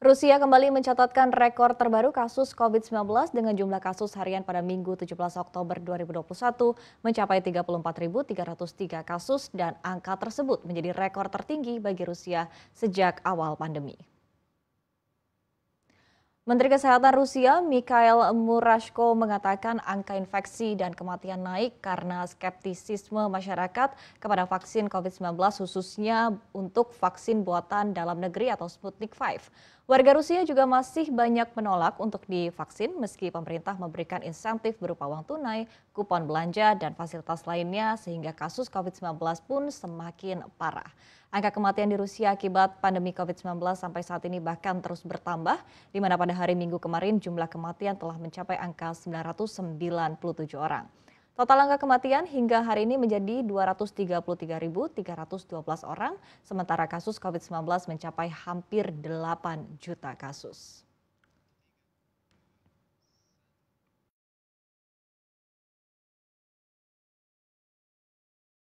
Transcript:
Rusia kembali mencatatkan rekor terbaru kasus COVID-19 dengan jumlah kasus harian pada Minggu 17 Oktober 2021 mencapai 34.303 kasus dan angka tersebut menjadi rekor tertinggi bagi Rusia sejak awal pandemi. Menteri Kesehatan Rusia Mikhail Murashko mengatakan angka infeksi dan kematian naik karena skeptisisme masyarakat kepada vaksin COVID-19 khususnya untuk vaksin buatan dalam negeri atau Sputnik V. Warga Rusia juga masih banyak menolak untuk divaksin meski pemerintah memberikan insentif berupa uang tunai, kupon belanja, dan fasilitas lainnya sehingga kasus COVID-19 pun semakin parah. Angka kematian di Rusia akibat pandemi COVID-19 sampai saat ini bahkan terus bertambah, di mana pada hari Minggu kemarin jumlah kematian telah mencapai angka 997 orang. Total angka kematian hingga hari ini menjadi 233.312 orang, sementara kasus COVID-19 mencapai hampir 8 juta kasus.